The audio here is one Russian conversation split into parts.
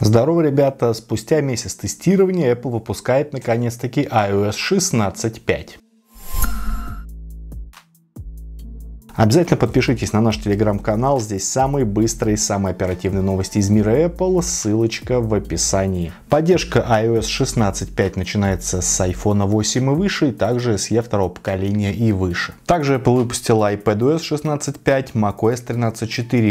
Здорово, ребята! Спустя месяц тестирования Apple выпускает наконец-таки iOS 16.5. Обязательно подпишитесь на наш телеграм-канал, здесь самые быстрые и самые оперативные новости из мира Apple, ссылочка в описании. Поддержка iOS 16.5 начинается с iPhone 8 и выше, и также с E второго поколения и выше. Также Apple выпустила iPadOS 16.5, macOS 13.4,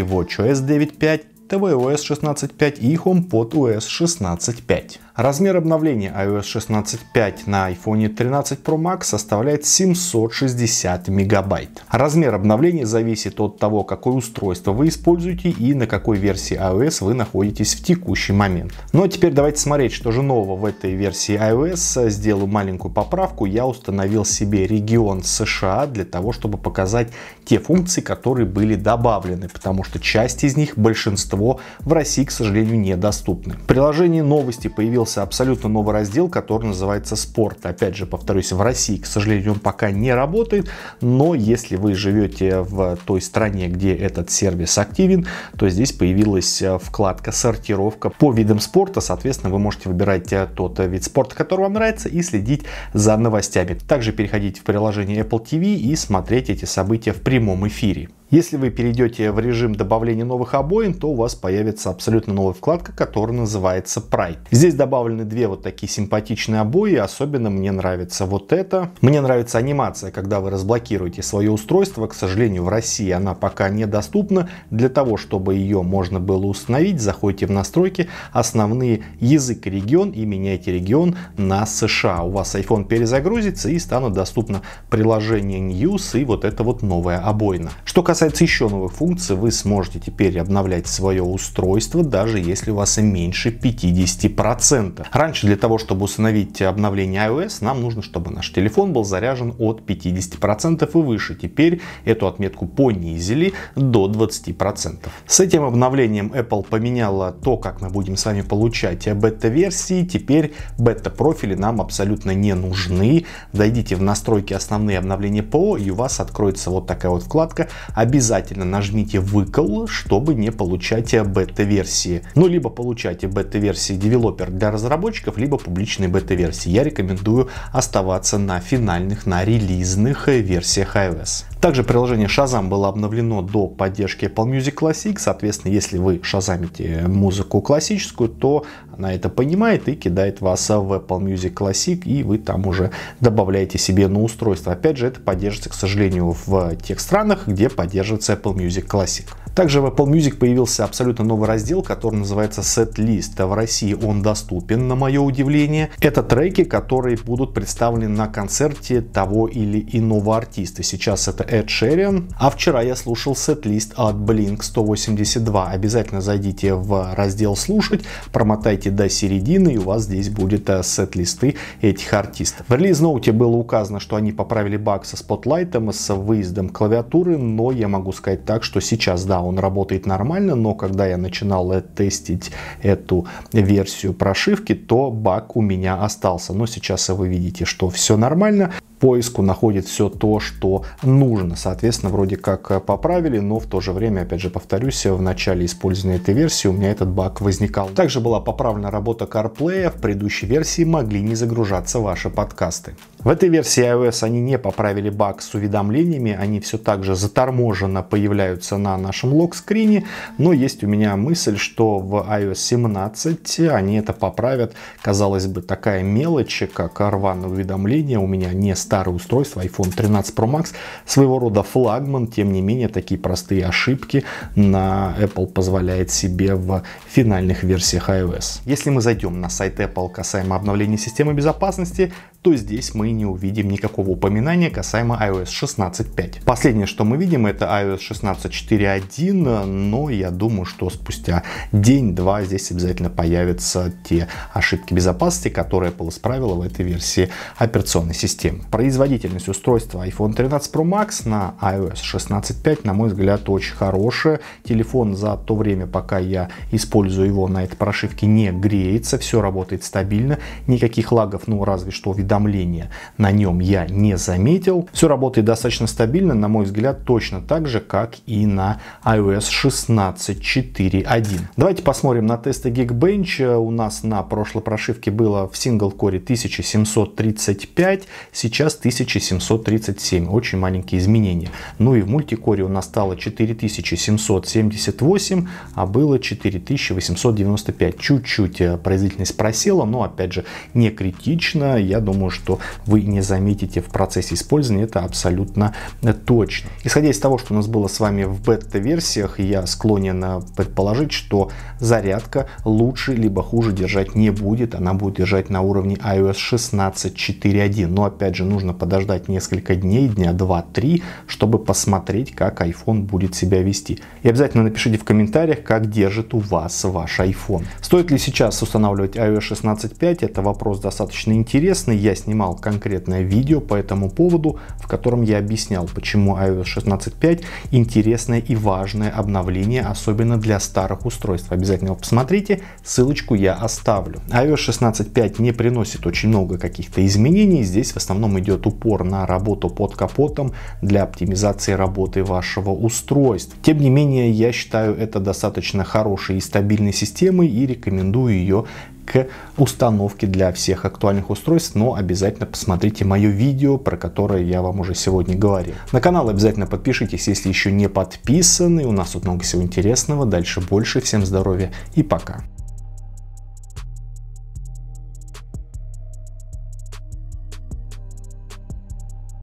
WatchOS 9.5 tvOS 16.5 и HomePod OS 16.5. Размер обновления iOS 16.5 на iPhone 13 Pro Max составляет 760 мегабайт. Размер обновления зависит от того, какое устройство вы используете и на какой версии iOS вы находитесь в текущий момент. Ну а теперь давайте смотреть, что же нового в этой версии iOS. Сделаю маленькую поправку. Я установил себе регион США для того, чтобы показать те функции, которые были добавлены, потому что часть из них, большинство в России, к сожалению, недоступны. В приложении новости появилось открылся абсолютно новый раздел, который называется «Спорт». Опять же, повторюсь, в России, к сожалению, он пока не работает, но если вы живете в той стране, где этот сервис активен, то здесь появилась э, вкладка «Сортировка по видам спорта». Соответственно, вы можете выбирать э, тот вид спорта, который вам нравится, и следить за новостями. Также переходите в приложение Apple TV и смотреть эти события в прямом эфире. Если вы перейдете в режим добавления новых обоин, то у вас появится абсолютно новая вкладка, которая называется Pride. Здесь добавлены две вот такие симпатичные обои. Особенно мне нравится вот это. Мне нравится анимация, когда вы разблокируете свое устройство. К сожалению, в России она пока недоступна. Для того, чтобы ее можно было установить, заходите в настройки, основные язык и регион и меняйте регион на США. У вас iPhone перезагрузится и станут доступно приложение News и вот это вот новая обоина. Что касается касается еще новых функций, вы сможете теперь обновлять свое устройство, даже если у вас и меньше 50%. Раньше для того, чтобы установить обновление iOS, нам нужно, чтобы наш телефон был заряжен от 50% и выше. Теперь эту отметку понизили до 20%. С этим обновлением Apple поменяла то, как мы будем с вами получать бета-версии. Теперь бета-профили нам абсолютно не нужны. Зайдите в настройки «Основные обновления ПО» и у вас откроется вот такая вот вкладка обязательно нажмите выкл, чтобы не получать бета-версии. Ну, либо получайте бета-версии девелопер для разработчиков, либо публичные бета-версии. Я рекомендую оставаться на финальных, на релизных версиях iOS. Также приложение Shazam было обновлено до поддержки Apple Music Classic. Соответственно, если вы шазамите музыку классическую, то она это понимает и кидает вас в Apple Music Classic, и вы там уже добавляете себе на устройство. Опять же, это поддерживается, к сожалению, в тех странах, где поддерживается Apple Music Classic. Также в Apple Music появился абсолютно новый раздел, который называется Setlist. В России он доступен, на мое удивление. Это треки, которые будут представлены на концерте того или иного артиста. Сейчас это Эд Шерин. А вчера я слушал сет-лист от Blink 182. Обязательно зайдите в раздел «Слушать», промотайте до середины, и у вас здесь будет э, сет-листы этих артистов. В релиз-ноуте было указано, что они поправили баг со спотлайтом, с выездом клавиатуры, но я могу сказать так, что сейчас, да, он работает нормально, но когда я начинал э, тестить эту версию прошивки, то баг у меня остался. Но сейчас вы видите, что все нормально. Поиску находит все то, что нужно исправлено. Соответственно, вроде как э, поправили, но в то же время, опять же повторюсь, э, в начале использования этой версии у меня этот баг возникал. Также была поправлена работа CarPlay, а в предыдущей версии могли не загружаться ваши подкасты. В этой версии iOS они не поправили баг с уведомлениями, они все так же заторможенно появляются на нашем лог-скрине, но есть у меня мысль, что в iOS 17 они это поправят. Казалось бы, такая мелочь, как рваное уведомление, у меня не старое устройство, iPhone 13 Pro Max, своего своего рода флагман, тем не менее, такие простые ошибки на Apple позволяет себе в финальных версиях iOS. Если мы зайдем на сайт Apple касаемо обновления системы безопасности, то здесь мы не увидим никакого упоминания касаемо iOS 16.5. Последнее, что мы видим, это iOS 16.4.1, но я думаю, что спустя день-два здесь обязательно появятся те ошибки безопасности, которые Apple исправила в этой версии операционной системы. Производительность устройства iPhone 13 Pro Max Max на iOS 16.5, на мой взгляд, очень хорошая. Телефон за то время, пока я использую его на этой прошивке, не греется, все работает стабильно, никаких лагов, ну разве что уведомления на нем я не заметил. Все работает достаточно стабильно, на мой взгляд, точно так же, как и на iOS 16.4.1. Давайте посмотрим на тесты Geekbench. У нас на прошлой прошивке было в сингл-коре 1735, сейчас 1737. Очень маленький изменения. Ну и в мультикоре у нас стало 4778, а было 4895. Чуть-чуть э, производительность просела, но опять же не критично. Я думаю, что вы не заметите в процессе использования, это абсолютно э, точно. Исходя из того, что у нас было с вами в бета-версиях, я склонен э, предположить, что зарядка лучше либо хуже держать не будет. Она будет держать на уровне iOS 16.4.1. Но опять же нужно подождать несколько дней, дня 2-3, чтобы посмотреть, как iPhone будет себя вести. И обязательно напишите в комментариях, как держит у вас ваш iPhone. Стоит ли сейчас устанавливать iOS 16.5? Это вопрос достаточно интересный. Я снимал конкретное видео по этому поводу, в котором я объяснял, почему iOS 16.5 интересное и важное обновление, особенно для старых устройств. Обязательно его посмотрите, ссылочку я оставлю. iOS 16.5 не приносит очень много каких-то изменений. Здесь в основном идет упор на работу под капотом, для оптимизации работы вашего устройства. Тем не менее, я считаю это достаточно хорошей и стабильной системой и рекомендую ее к установке для всех актуальных устройств, но обязательно посмотрите мое видео, про которое я вам уже сегодня говорил. На канал обязательно подпишитесь, если еще не подписаны. У нас тут много всего интересного. Дальше больше. Всем здоровья и пока.